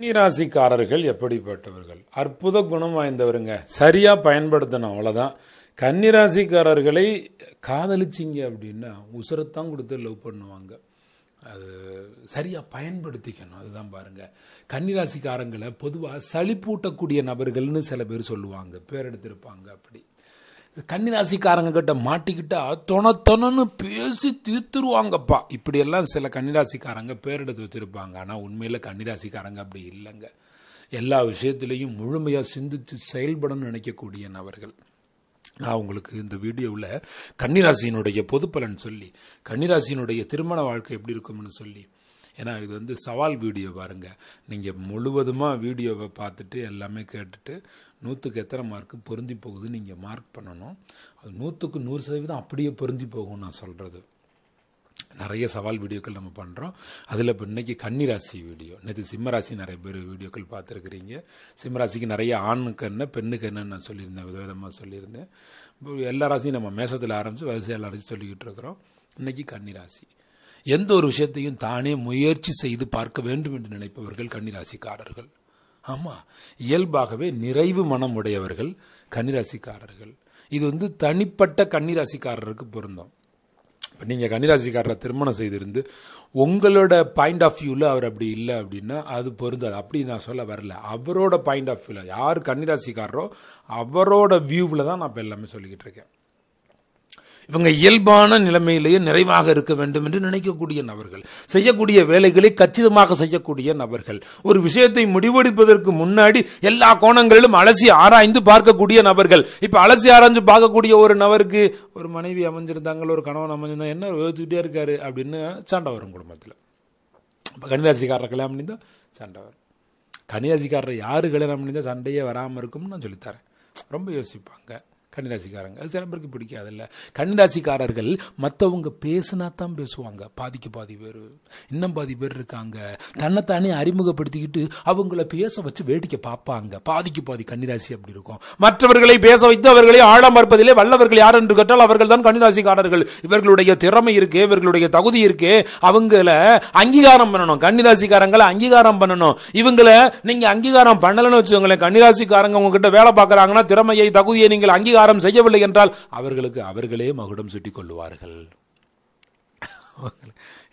கன்னிராசிக்காரர்கள் எப்படிப்பட்டவர்கள் அற்புத குணம் வாய்ந்தவருங்க சரியா பயன்படுத்தணும் அவ்வளோதான் கன்னிராசிக்காரர்களை காதலிச்சிங்க அப்படின்னா உசுரத்தான் கொடுத்து லவ் பண்ணுவாங்க அது சரியாக பயன்படுத்திக்கணும் அதுதான் பாருங்கள் கன்னிராசிக்காரங்களை பொதுவாக சளி பூட்டக்கூடிய நபர்கள்னு சில பேர் சொல்லுவாங்க பேர் எடுத்திருப்பாங்க அப்படி கன்னிராசிக்காரங்க கிட்ட மாட்டிக்கிட்டா தொண தொணன்னு பேசி தீர்த்துருவாங்கப்பா இப்படியெல்லாம் சில கன்னிராசிக்காரங்க பேர் எடுத்து வச்சுருப்பாங்க ஆனால் உண்மையில் கன்னிராசிக்காரங்க அப்படி இல்லைங்க எல்லா விஷயத்திலையும் முழுமையாக சிந்தித்து செயல்படணும்னு நினைக்கக்கூடிய நபர்கள் நான் உங்களுக்கு இந்த வீடியோவில் கன்னிராசியினுடைய பொது பலன் சொல்லி கன்னிராசியினுடைய திருமண வாழ்க்கை எப்படி இருக்கும்னு சொல்லி ஏன்னா இது வந்து சவால் வீடியோ பாருங்கள் நீங்கள் முழுவதுமாக வீடியோவை பார்த்துட்டு எல்லாமே கேட்டுட்டு நூற்றுக்கு எத்தனை மார்க்கு பொருந்தி போகுது நீங்கள் மார்க் பண்ணணும் அது நூற்றுக்கு நூறு சதவீதம் அப்படியே பொருந்தி போகும் நான் சொல்கிறது நிறைய சவால் வீடியோக்கள் நம்ம பண்ணுறோம் அதில் இப்போ இன்றைக்கி கன்னிராசி வீடியோ நேற்று சிம்மராசி நிறைய பேர் வீடியோக்கள் பார்த்துருக்குறீங்க சிம்மராசிக்கு நிறைய ஆணுக்கு என்ன பெண்ணுக்கு என்னன்னு நான் சொல்லியிருந்தேன் விதவிதமாக சொல்லியிருந்தேன் இப்போ எல்லா ராசியும் நம்ம மேசத்தில் ஆரம்பித்து வரிசை எல்லா ராசியும் சொல்லிக்கிட்டு இருக்கிறோம் இன்றைக்கி கன்னிராசி எந்த ஒரு விஷயத்தையும் தானே முயற்சி செய்து பார்க்க வேண்டும் என்று நினைப்பவர்கள் கன்னிராசிக்காரர்கள் ஆமாம் இயல்பாகவே நிறைவு மனம் உடையவர்கள் கன்னிராசிக்காரர்கள் இது வந்து தனிப்பட்ட கன்னிராசிக்காரருக்கு பொருந்தோம் இப்போ நீங்கள் கன்னிராசிக்காரரை திருமணம் செய்திருந்து உங்களோட பாயிண்ட் ஆஃப் வியூவில் அவர் அப்படி இல்லை அப்படின்னா அது பொருந்தாது அப்படி நான் சொல்ல வரல அவரோட பாயிண்ட் ஆஃப் வியூவில் யார் கன்னிராசிக்காரரோ அவரோட வியூவில் தான் நான் இப்போ எல்லாமே சொல்லிக்கிட்டு இருக்கேன் இவங்க இயல்பான நிலைமையிலேயே நிறைவாக இருக்க வேண்டும் என்று நினைக்கக்கூடிய நபர்கள் செய்யக்கூடிய வேலைகளை கச்சிதமாக செய்யக்கூடிய நபர்கள் ஒரு விஷயத்தை முடிவெடுப்பதற்கு முன்னாடி எல்லா கோணங்களிலும் அலசி ஆராய்ந்து பார்க்கக்கூடிய நபர்கள் இப்ப அலசி ஆராய்ந்து பார்க்கக்கூடிய ஒரு நபருக்கு ஒரு மனைவி அமைஞ்சிருந்தாங்களோ ஒரு கணவன் அமைஞ்சிருந்தா என்ன யோசிச்சுட்டே இருக்காரு அப்படின்னு சண்டை வரும் குடும்பத்தில் கன்னிராசிக்காரரை கல்யாணம் பண்ணியிருந்தால் சண்டை வரும் கணிதாசிக்காரர் யாரு கல்யாணம் பண்ணிந்தா சண்டையே வராமல் இருக்கும்னு நான் சொல்லித்தரேன் ரொம்ப யோசிப்பாங்க கன்னிராசிக்காரங்க அது சில பேருக்கு பிடிக்காதுல்ல கன்னிராசிக்காரர்கள் மற்றவங்க பேசுனா தான் பேசுவாங்க பாதிக்கு பாதி பேர் இன்னும் பாதி பேர் இருக்காங்க தன்னைத்தானே அறிமுகப்படுத்திக்கிட்டு அவங்கள பேச வச்சு வேடிக்கை பார்ப்பாங்க பாதிக்கு பாதி கன்னிராசி அப்படி இருக்கும் மற்றவர்களை பேச வைத்து அவர்களை ஆழம் பார்ப்பதிலே வல்லவர்கள் யார் என்று கேட்டால் அவர்கள் தான் கன்னிராசிக்காரர்கள் இவர்களுடைய திறமை இருக்கு இவர்களுடைய தகுதி இருக்கு அவங்கள அங்கீகாரம் பண்ணணும் கன்னிராசிக்காரங்களை அங்கீகாரம் பண்ணணும் இவங்கள நீங்க அங்கீகாரம் பண்ணலன்னு வச்சுக்கோங்களேன் கன்னிராசிக்காரங்க உங்ககிட்ட வேலை பார்க்கறாங்கன்னா திறமையை தகுதியை நீங்கள் அங்கீகாரம் பிரச்சாரம் செய்யவில்லை என்றால் அவர்களுக்கு அவர்களே மகுடம் சுட்டி கொள்ளுவார்கள்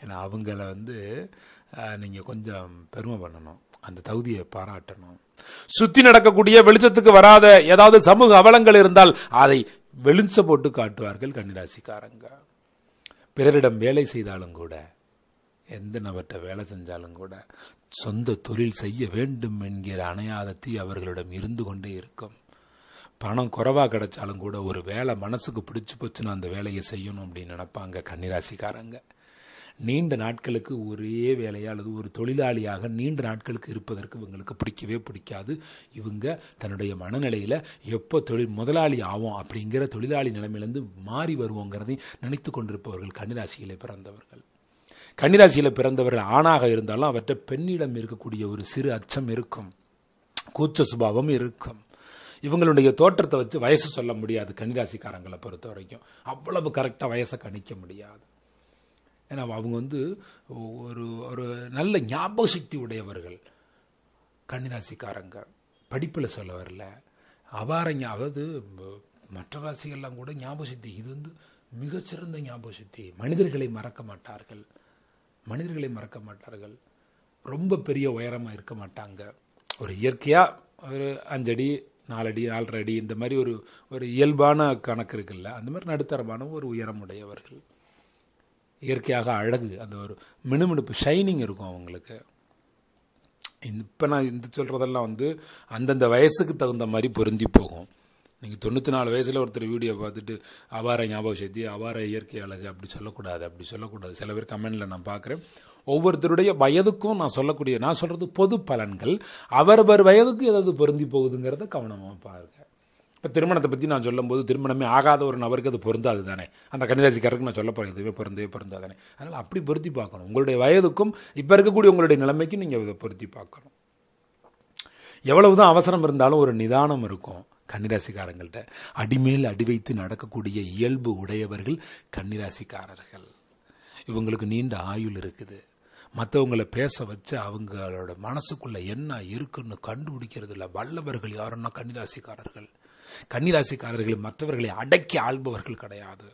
ஏன்னா அவங்கள வந்து நீங்கள் கொஞ்சம் பெருமை பண்ணணும் அந்த தகுதியை பாராட்டணும் சுற்றி நடக்கக்கூடிய வெளிச்சத்துக்கு வராத ஏதாவது சமூக அவலங்கள் இருந்தால் அதை வெளிச்ச போட்டு காட்டுவார்கள் கன்னிராசிக்காரங்க பிறரிடம் வேலை செய்தாலும் கூட எந்த நபர்கிட்ட வேலை செஞ்சாலும் கூட சொந்த தொழில் செய்ய வேண்டும் என்கிற அணையாதத்தை அவர்களிடம் இருந்து கொண்டே இருக்கும் பணம் குறைவாக கிடைச்சாலும் கூட ஒரு வேலை மனசுக்கு பிடிச்சி போச்சுன்னா அந்த வேலையை செய்யணும் அப்படின்னு நினப்பாங்க கன்னிராசிக்காரங்க நீண்ட நாட்களுக்கு ஒரே வேலையா அல்லது ஒரு தொழிலாளியாக நீண்ட நாட்களுக்கு இருப்பதற்கு இவங்களுக்கு பிடிக்கவே பிடிக்காது இவங்க தன்னுடைய மனநிலையில் எப்போ தொழில் முதலாளி ஆகும் அப்படிங்கிற தொழிலாளி நிலைமையிலேருந்து மாறி வருவோங்கிறதையும் நினைத்து கொண்டிருப்பவர்கள் கன்னிராசியில் பிறந்தவர்கள் கன்னிராசியில் பிறந்தவர்கள் ஆணாக இருந்தாலும் அவற்றை பெண்ணிடம் இருக்கக்கூடிய ஒரு சிறு அச்சம் இருக்கும் கூச்ச சுபாவம் இருக்கும் இவங்களுடைய தோற்றத்தை வச்சு வயசு சொல்ல முடியாது கன்னிராசிக்காரங்களை பொறுத்த வரைக்கும் அவ்வளவு கரெக்டாக வயசை கணிக்க முடியாது ஏன்னா அவங்க வந்து ஒரு ஒரு நல்ல ஞாபக சக்தி உடையவர்கள் கன்னிராசிக்காரங்க படிப்பில் சொல்ல வரல அபார அதாவது மற்ற ராசிகள்லாம் கூட ஞாபக சக்தி இது வந்து மிகச்சிறந்த ஞாபக சக்தி மனிதர்களை மறக்க மாட்டார்கள் மனிதர்களை மறக்க மாட்டார்கள் ரொம்ப பெரிய உயரமாக இருக்க மாட்டாங்க ஒரு இயற்கையாக ஒரு அஞ்சடி நாலடி நாலரை அடி இந்த மாதிரி ஒரு ஒரு இயல்பான கணக்கு இருக்குல்ல அந்த மாதிரி நடுத்தரமான ஒரு உயரம் உடையவர்கள் இயற்கையாக அழகு அந்த ஒரு மினுமினுப்பு ஷைனிங் இருக்கும் அவங்களுக்கு இப்போ நான் இந்த சொல்கிறதெல்லாம் வந்து அந்தந்த வயசுக்கு தகுந்த மாதிரி பொருந்தி போகும் நீங்கள் தொண்ணூற்றி நாலு வயசில் ஒருத்தர் வீடியோ பார்த்துட்டு அபார ஞாபக சக்தி அபார இயற்கை அழகு அப்படி சொல்லக்கூடாது அப்படி சொல்லக்கூடாது சில பேர் கமெண்டில் நான் பார்க்குறேன் ஒவ்வொருத்தருடைய வயதுக்கும் நான் சொல்லக்கூடிய நான் சொல்கிறது பொது பலன்கள் அவரவர் வயதுக்கு ஏதாவது பொருந்தி போகுதுங்கிறத கவனமாக பாருங்க இப்போ திருமணத்தை பற்றி நான் சொல்லும்போது திருமணமே ஆகாத ஒரு நபருக்கு அது பொருந்தாது தானே அந்த கன்னிராசிக்காரருக்கு நான் சொல்ல போகிறேன் இதுவே பொருந்தவே பொருந்தாதானே அதனால் அப்படி பொருத்தி பார்க்கணும் உங்களுடைய வயதுக்கும் இப்போ இருக்கக்கூடிய உங்களுடைய நிலைமைக்கும் நீங்கள் இதை பொருத்தி பார்க்கணும் எவ்வளவு தான் அவசரம் இருந்தாலும் ஒரு நிதானம் இருக்கும் கன்னிராசிக்காரங்கள்ட்ட அடிமேல் அடி வைத்து நடக்கக்கூடிய இயல்பு உடையவர்கள் கன்னிராசிக்காரர்கள் இவங்களுக்கு நீண்ட ஆயுள் இருக்குது மற்றவங்களை பேச வச்சு அவங்களோட மனசுக்குள்ளே என்ன இருக்குன்னு கண்டுபிடிக்கிறதுல வல்லவர்கள் யாருன்னா கன்னிராசிக்காரர்கள் கன்னிராசிக்காரர்கள் மற்றவர்களை அடக்கி ஆள்பவர்கள் கிடையாது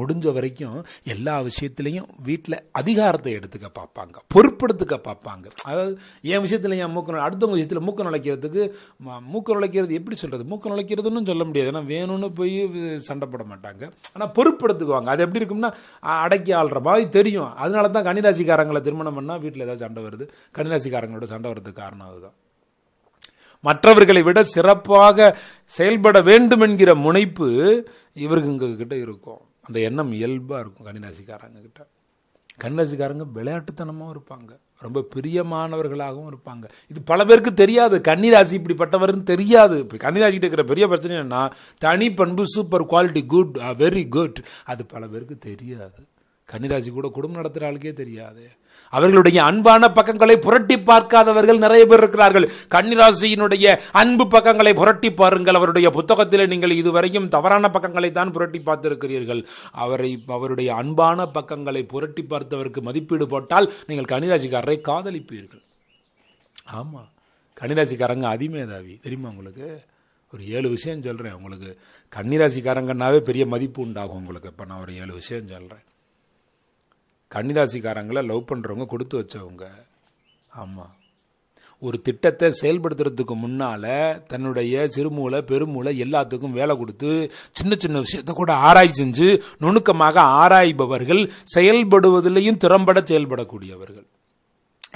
முடிஞ்ச வரைக்கும் எல்லா விஷயத்துலையும் வீட்டில் அதிகாரத்தை எடுத்துக்க பார்ப்பாங்க பொறுப்படுத்துக்க பார்ப்பாங்க அதாவது என் விஷயத்தில் என் மூக்க அடுத்தவங்க விஷயத்தில் மூக்க நுழைக்கிறதுக்கு மூக்க நுழைக்கிறது எப்படி சொல்கிறது மூக்க நுழைக்கிறதுன்னு சொல்ல முடியாது ஏன்னா வேணும்னு போய் சண்டை போட மாட்டாங்க ஆனால் பொறுப்படுத்துக்குவாங்க அது எப்படி இருக்கும்னா அடக்கி ஆள்ற மாதிரி தெரியும் அதனால தான் கணிராசிக்காரங்களை திருமணம் பண்ணால் வீட்டில் ஏதாவது சண்டை வருது கணிராசிக்காரங்களோட சண்டை வர்றதுக்கு காரணம் அதுதான் மற்றவர்களை விட சிறப்பாக செயல்பட வேண்டும் என்கிற முனைப்பு இவருங்க கிட்ட இருக்கும் அந்த எண்ணம் இயல்பாக இருக்கும் கன்னிராசிக்காரங்கக்கிட்ட கன்னிராசிக்காரங்க விளையாட்டுத்தனமாகவும் இருப்பாங்க ரொம்ப பிரியமானவர்களாகவும் இருப்பாங்க இது பல பேருக்கு தெரியாது கன்னிராசி இப்படிப்பட்டவர்னு தெரியாது இப்படி கன்னிராசிக்கிட்ட இருக்கிற பெரிய பிரச்சனை என்னன்னா தனி பண்பு super quality good very good அது பல பேருக்கு தெரியாது கன்னிராசி கூட குடும்பம் நடத்துகிற ஆளுக்கே தெரியாது அவர்களுடைய அன்பான பக்கங்களை புரட்டி பார்க்காதவர்கள் நிறைய பேர் இருக்கிறார்கள் கன்னிராசியினுடைய அன்பு பக்கங்களை புரட்டி பாருங்கள் அவருடைய புத்தகத்தில் நீங்கள் இதுவரையும் தவறான பக்கங்களை தான் புரட்டி பார்த்திருக்கிறீர்கள் அவரை அவருடைய அன்பான பக்கங்களை புரட்டி பார்த்தவருக்கு மதிப்பீடு போட்டால் நீங்கள் கன்னிராசிக்காரரை காதலிப்பீர்கள் ஆமாம் கன்னிராசிக்காரங்க அதிமேதாவி தெரியுமா உங்களுக்கு ஒரு ஏழு விஷயம் சொல்கிறேன் உங்களுக்கு கன்னிராசிக்காரங்கன்னாவே பெரிய மதிப்பு உண்டாகும் உங்களுக்கு இப்போ நான் ஒரு ஏழு விஷயம் சொல்கிறேன் கன்னிராசிக்காரங்களை லவ் பண்ணுறவங்க கொடுத்து வச்சவங்க ஆமாம் ஒரு திட்டத்தை செயல்படுத்துறதுக்கு முன்னால் தன்னுடைய சிறுமூளை பெருமூளை எல்லாத்துக்கும் வேலை கொடுத்து சின்ன சின்ன விஷயத்த கூட ஆராய் செஞ்சு நுணுக்கமாக ஆராய்பவர்கள் செயல்படுவதிலையும் திறம்பட செயல்படக்கூடியவர்கள்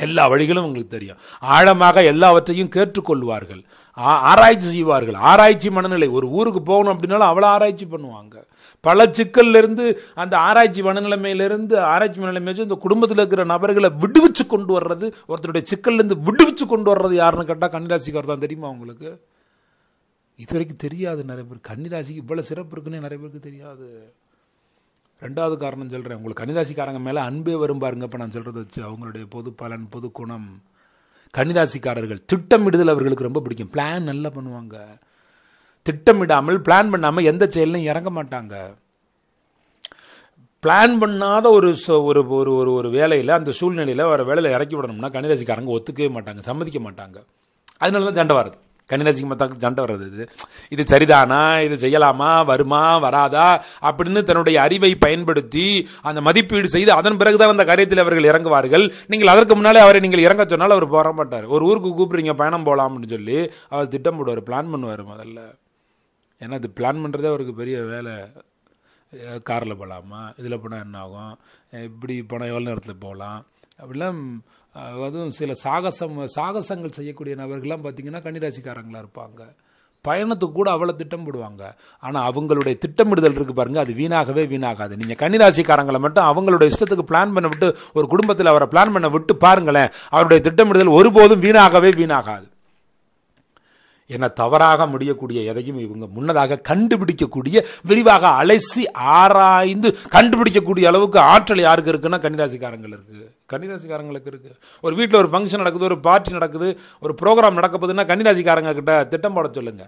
எல்லா வழிகளும் உங்களுக்கு தெரியும் ஆழமாக எல்லாவற்றையும் கேட்டுக்கொள்வார்கள் ஆராய்ச்சி செய்வார்கள் ஆராய்ச்சி மனநிலை ஒரு ஊருக்கு போகணும் அப்படின்னாலும் அவ்வளோ ஆராய்ச்சி பண்ணுவாங்க பல சிக்கல்லிருந்து அந்த ஆராய்ச்சி மனநிலைமையிலிருந்து ஆராய்ச்சி மனநிலைமையிலிருந்து இந்த குடும்பத்தில் இருக்கிற நபர்களை விடுவிச்சு கொண்டு வர்றது ஒருத்தருடைய சிக்கல்லேருந்து விடுவிச்சு கொண்டு வர்றது யாருன்னு கேட்டால் கன்னிராசிக்கார் தான் தெரியுமா உங்களுக்கு இது வரைக்கும் தெரியாது நிறைய பேர் கன்னிராசிக்கு இவ்வளோ சிறப்பு இருக்குன்னு நிறைய பேருக்கு தெரியாது ரெண்டாவது காரணம் சொல்கிறேன் உங்களுக்கு கன்னிராசிக்காரங்க மேலே அன்பே வரும் பாருங்க இப்போ நான் சொல்கிறத வச்சு அவங்களுடைய பொது பலன் பொது குணம் கன்னிராசிக்காரர்கள் திட்டமிடுதல் அவர்களுக்கு ரொம்ப பிடிக்கும் பிளான் நல்லா பண்ணுவாங்க திட்டமிடாமல் பிளான் பண்ணாமல் எந்த செயலையும் இறங்க மாட்டாங்க பிளான் பண்ணாத ஒரு ஒரு ஒரு ஒரு ஒரு வேலையில் அந்த சூழ்நிலையில் வர வேலையில் இறக்கி விடணும்னா கன்னிராசிக்காரங்க ஒத்துக்கவே மாட்டாங்க சம்மதிக்க மாட்டாங்க அதனால தான் சண்டை வருது கன்னிராசிக்கு மத்தாக்கு சண்டை வர்றது இது இது சரிதானா இது செய்யலாமா வருமா வராதா அப்படின்னு தன்னுடைய அறிவை பயன்படுத்தி அந்த மதிப்பீடு செய்து அதன் பிறகுதான் அந்த காரியத்தில் அவர்கள் இறங்குவார்கள் நீங்கள் அதற்கு முன்னாலே அவரை நீங்கள் இறங்க சொன்னால் அவர் போற மாட்டார் ஒரு ஊருக்கு கூப்பிடுறீங்க பயணம் போகலாம்னு சொல்லி அவர் திட்டம் போடுவார் பிளான் பண்ணுவார் முதல்ல ஏன்னா அது பிளான் பண்ணுறதே அவருக்கு பெரிய வேலை காரில் போகலாமா இதில் போனால் என்ன ஆகும் இப்படி போனால் எவ்வளோ நேரத்தில் போகலாம் அப்படிலாம் அதுவும் சில சாகசம் சாகசங்கள் செய்யக்கூடிய நபர்கள்லாம் பார்த்திங்கன்னா கன்னிராசிக்காரங்களாக இருப்பாங்க பயணத்துக்கு கூட அவ்வளோ திட்டம் போடுவாங்க ஆனால் அவங்களுடைய திட்டமிடுதல் இருக்குது பாருங்கள் அது வீணாகவே வீணாகாது நீங்கள் கன்னிராசிக்காரங்களை மட்டும் அவங்களுடைய இஷ்டத்துக்கு பிளான் பண்ண விட்டு ஒரு குடும்பத்தில் அவரை பிளான் பண்ண விட்டு பாருங்களேன் அவருடைய திட்டமிடுதல் ஒருபோதும் வீணாகவே வீணாகாது என தவறாக முடியக்கூடிய எதையும் இவங்க முன்னதாக கண்டுபிடிக்கக்கூடிய விரிவாக அலைசி ஆராய்ந்து கண்டுபிடிக்கக்கூடிய அளவுக்கு ஆற்றல் யாருக்கு இருக்குன்னா கன்னிராசிக்காரங்கள் இருக்கு கன்னிராசிக்காரங்களுக்கு இருக்கு ஒரு வீட்டில் ஒரு ஃபங்க்ஷன் நடக்குது ஒரு பார்ட்டி நடக்குது ஒரு ப்ரோக்ராம் நடக்க போதுன்னா கன்னிராசிக்காரங்க கிட்ட திட்டம் போட சொல்லுங்க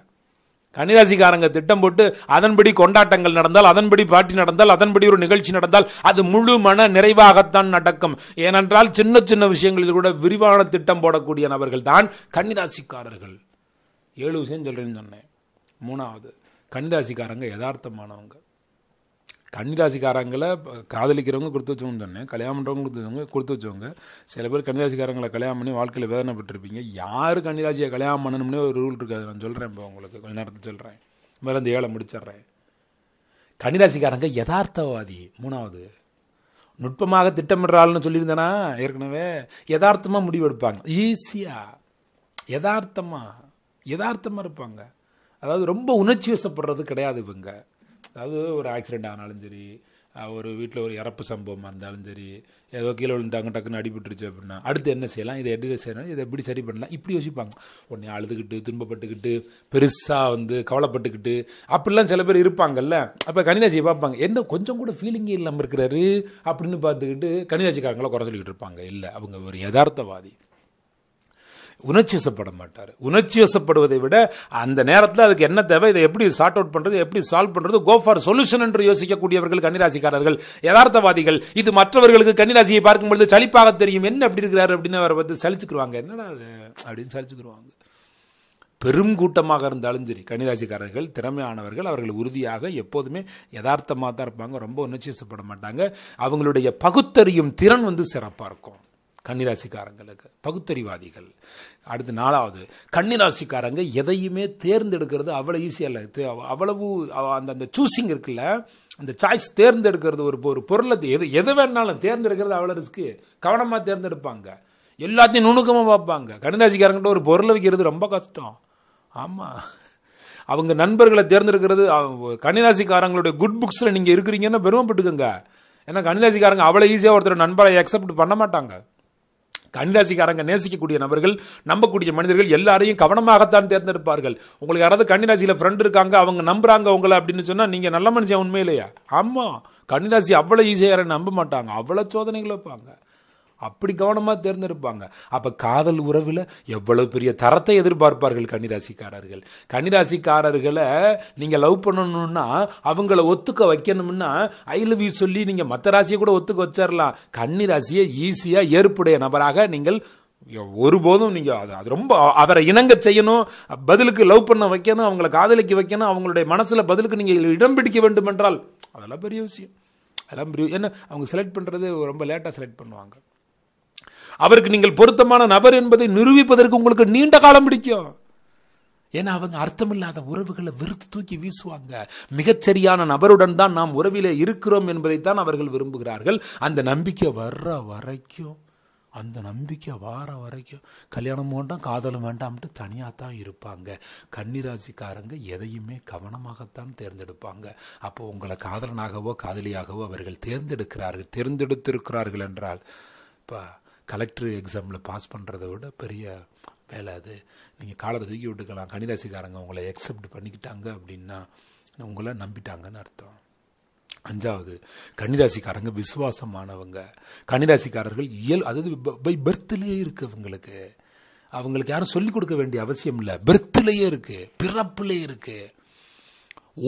கன்னிராசிக்காரங்க திட்டம் போட்டு அதன்படி கொண்டாட்டங்கள் நடந்தால் அதன்படி பாட்டி நடந்தால் அதன்படி ஒரு நிகழ்ச்சி நடந்தால் அது முழு மன நிறைவாகத்தான் நடக்கும் ஏனென்றால் சின்ன சின்ன விஷயங்களில் கூட விரிவான திட்டம் போடக்கூடிய நபர்கள் தான் கன்னிராசிக்காரர்கள் ஏழு விஷயம் சொல்கிறேன்னு சொன்னேன் மூணாவது கன்னிராசிக்காரங்க யதார்த்தமானவங்க கன்னிராசிக்காரங்களை காதலிக்கிறவங்க கொடுத்து வச்சவங்கன்னு சொன்னேன் கல்யாணம் பண்ணுறவங்க கொடுத்து வச்சவங்க கொடுத்து வச்சவங்க சில பேர் கன்னிராசிக்காரங்களை கல்யாணம் பண்ணி வாழ்க்கையில் வேதனைப்பட்டிருப்பீங்க யார் கன்னிராசியை கல்யாணம் பண்ணணும்னே ஒரு ரூல் இருக்காது நான் சொல்கிறேன் இப்போ உங்களுக்கு கொஞ்ச நேரத்தில் சொல்கிறேன் வேறு அந்த ஏழை முடிச்சிட்றேன் கன்னிராசிக்காரங்க யதார்த்தவாதி மூணாவது நுட்பமாக திட்டமிடுறாள்னு சொல்லியிருந்தேனா ஏற்கனவே யதார்த்தமாக முடிவெடுப்பாங்க ஈஸியாக யதார்த்தமாக யதார்த்தமாக இருப்பாங்க அதாவது ரொம்ப உணர்ச்சி வசப்படுறது கிடையாது இவங்க அதாவது ஒரு ஆக்சிடெண்ட் ஆனாலும் சரி ஒரு வீட்டில் ஒரு இறப்பு சம்பவமாக இருந்தாலும் சரி ஏதோ கீழே அங்கே டக்குன்னு அடிபட்டுருச்சு அப்படின்னா அடுத்து என்ன செய்யலாம் இதை எப்படி செய்யணும் இதை எப்படி சரி பண்ணலாம் இப்படி யோசிப்பாங்க உடனே அழுதுகிட்டு துன்பப்பட்டுக்கிட்டு பெருசாக வந்து கவலைப்பட்டுக்கிட்டு அப்படிலாம் சில பேர் இருப்பாங்கல்ல அப்போ கனிராசியை பார்ப்பாங்க எந்த கொஞ்சம் கூட ஃபீலிங்கே இல்லாமல் இருக்கிறாரு அப்படின்னு பார்த்துக்கிட்டு கனிராசிக்காரங்களாம் குறை சொல்லிக்கிட்டு இருப்பாங்க இல்லை அவங்க ஒரு யதார்த்தவாதி உணர்ச்சி வசப்பட மாட்டார் உணர்ச்சி வசப்படுவதை விட அந்த நேரத்தில் அதுக்கு என்ன தேவை இதை எப்படி சார்ட் அவுட் பண்ணுறது எப்படி சால்வ் பண்ணுறது கோ ஃபார் சொல்யூஷன் என்று யோசிக்கக்கூடியவர்கள் கன்னிராசிக்காரர்கள் யதார்த்தவாதிகள் இது மற்றவர்களுக்கு கன்னிராசியை பார்க்கும்பொழுது சலிப்பாக தெரியும் என்ன அப்படி இருக்கிறார் அப்படின்னு அவரை வந்து சலிச்சுக்குருவாங்க என்னடா அது அப்படின்னு சலிச்சுக்குருவாங்க பெரும் கூட்டமாக இருந்தாலும் சரி கன்னிராசிக்காரர்கள் திறமையானவர்கள் அவர்கள் உறுதியாக எப்போதுமே யதார்த்தமாக தான் இருப்பாங்க ரொம்ப உணர்ச்சி வசப்பட மாட்டாங்க அவங்களுடைய பகுத்தறியும் திறன் வந்து சிறப்பாக இருக்கும் கன்னிராசிக்காரங்களுக்கு பகுத்தறிவாதிகள் அடுத்து நாலாவது கன்னிராசிக்காரங்க எதையுமே தேர்ந்தெடுக்கிறது அவ்வளோ ஈஸியாக இல்லை அவ்வளவு அந்த அந்த சூஸிங் இருக்குல்ல அந்த சாய்ஸ் தேர்ந்தெடுக்கிறது ஒரு ஒரு பொருளை எது எது வேணாலும் தேர்ந்தெடுக்கிறது அவ்வளோ ரிஸ்க்கு கவனமாக தேர்ந்தெடுப்பாங்க எல்லாத்தையும் நுணுக்கமாக பார்ப்பாங்க கன்னிராசிக்காரங்கிட்ட ஒரு பொருளை வைக்கிறது ரொம்ப கஷ்டம் ஆமாம் அவங்க நண்பர்களை தேர்ந்தெடுக்கிறது கன்னிராசிக்காரங்களுடைய குட் புக்ஸில் நீங்கள் இருக்கிறீங்கன்னா பெருமைப்பட்டுக்கோங்க ஏன்னா கன்னிராசிக்காரங்க அவ்வளோ ஈஸியாக ஒருத்தர் நண்பரை அக்செப்ட் பண்ண மாட்டாங்க கன்னிராசிக்காரங்க நேசிக்கக்கூடிய நபர்கள் நம்பக்கூடிய மனிதர்கள் எல்லாரையும் கவனமாகத்தான் தேர்ந்தெடுப்பார்கள் உங்களுக்கு யாராவது கன்னிராசியில் ஃப்ரெண்ட் இருக்காங்க அவங்க நம்புறாங்க உங்களை அப்படின்னு சொன்னால் நீங்கள் நல்ல மனுஷன் உண்மையிலையா ஆமாம் கன்னிராசி அவ்வளோ ஈஸியாக நம்ப மாட்டாங்க அவ்வளோ சோதனைகள் வைப்பாங்க அப்படி கவனமாக தேர்ந்தெடுப்பாங்க அப்போ காதல் உறவில் எவ்வளவு பெரிய தரத்தை எதிர்பார்ப்பார்கள் கன்னிராசிக்காரர்கள் கன்னிராசிக்காரர்களை நீங்கள் லவ் பண்ணணும்னா அவங்கள ஒத்துக்க வைக்கணும்னா ஐ லவ் யூ சொல்லி நீங்கள் மற்ற ராசியை கூட ஒத்துக்க வச்சிடலாம் கன்னிராசியை ஈஸியாக ஏற்புடைய நபராக நீங்கள் ஒருபோதும் நீங்கள் அது அது ரொம்ப அவரை இணங்க செய்யணும் பதிலுக்கு லவ் பண்ண வைக்கணும் அவங்கள காதலிக்க வைக்கணும் அவங்களுடைய மனசில் பதிலுக்கு நீங்கள் இடம் பிடிக்க வேண்டும் என்றால் அதெல்லாம் பெரிய விஷயம் அதெல்லாம் பெரிய அவங்க செலக்ட் பண்ணுறது ரொம்ப லேட்டாக செலக்ட் பண்ணுவாங்க அவருக்கு நீங்கள் பொருத்தமான நபர் என்பதை நிரூபிப்பதற்கு உங்களுக்கு நீண்ட காலம் பிடிக்கும் ஏன்னா அவங்க அர்த்தமில்லாத உறவுகளை வெறுத்து தூக்கி வீசுவாங்க மிகச்சரியான நபருடன் தான் நாம் உறவிலே இருக்கிறோம் என்பதைத்தான் அவர்கள் விரும்புகிறார்கள் அந்த நம்பிக்கை வர்ற வரைக்கும் அந்த நம்பிக்கை வார வரைக்கும் கல்யாணம் வேண்டாம் காதலும் வேண்டாம்ட்டு தனியாக தான் இருப்பாங்க கன்னிராசிக்காரங்க எதையுமே கவனமாகத்தான் தேர்ந்தெடுப்பாங்க அப்போ உங்களை காதலனாகவோ காதலியாகவோ அவர்கள் தேர்ந்தெடுக்கிறார்கள் தேர்ந்தெடுத்திருக்கிறார்கள் என்றால் இப்போ கலெக்டர் எக்ஸாமில் பாஸ் பண்ணுறத விட பெரிய வேலை அது நீங்கள் காலத்தை தூக்கி விட்டுக்கலாம் கணிராசிக்காரங்க உங்களை எக்ஸப்ட் பண்ணிக்கிட்டாங்க அப்படின்னா உங்களை நம்பிட்டாங்கன்னு அர்த்தம் அஞ்சாவது கன்னிராசிக்காரங்க விசுவாசமானவங்க கன்னிராசிக்காரர்கள் இயல் அதாவது பை பர்த்லேயே இருக்குது அவங்களுக்கு அவங்களுக்கு யாரும் சொல்லிக் கொடுக்க வேண்டிய அவசியம் இல்லை பெர்த்திலேயே இருக்குது பிறப்புலேயே இருக்குது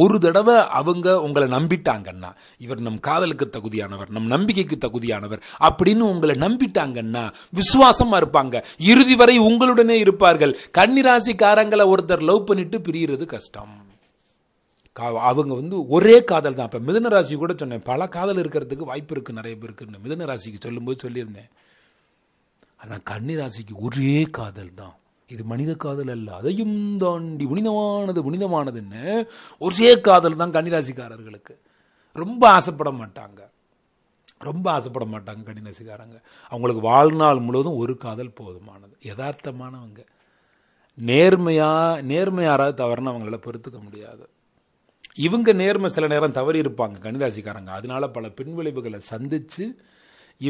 ஒரு தடவை அவங்க உங்களை நம்பிட்டாங்கன்னா இவர் நம் காதலுக்கு தகுதியானவர் நம் நம்பிக்கைக்கு தகுதியானவர் அப்படின்னு உங்களை நம்பிட்டாங்கன்னா விசுவாசமா இருப்பாங்க இறுதி வரை உங்களுடனே இருப்பார்கள் கன்னிராசிக்காரங்களை ஒருத்தர் லவ் பண்ணிட்டு பிரியிறது கஷ்டம் அவங்க வந்து ஒரே காதல் தான் இப்போ மிதனராசி கூட சொன்னேன் பல காதல் இருக்கிறதுக்கு வாய்ப்பு இருக்குது நிறைய பேருக்குன்னு மிதனராசிக்கு சொல்லும்போது சொல்லியிருந்தேன் ஆனால் கன்னிராசிக்கு ஒரே காதல் தான் இது மனித காதல் அல்ல அதையும் தாண்டி புனிதமானது புனிதமானதுன்னு ஒரே காதல் தான் கன்னிராசிக்காரர்களுக்கு ரொம்ப ஆசைப்பட மாட்டாங்க ரொம்ப ஆசைப்பட மாட்டாங்க கன்னிராசிக்காரங்க அவங்களுக்கு வாழ்நாள் முழுவதும் ஒரு காதல் போதுமானது யதார்த்தமானவங்க நேர்மையாக நேர்மையாராவது தவறுன்னு அவங்களால பொறுத்துக்க முடியாது இவங்க நேர்மை சில நேரம் தவறி இருப்பாங்க கன்னிராசிக்காரங்க அதனால பல பின்விளைவுகளை சந்தித்து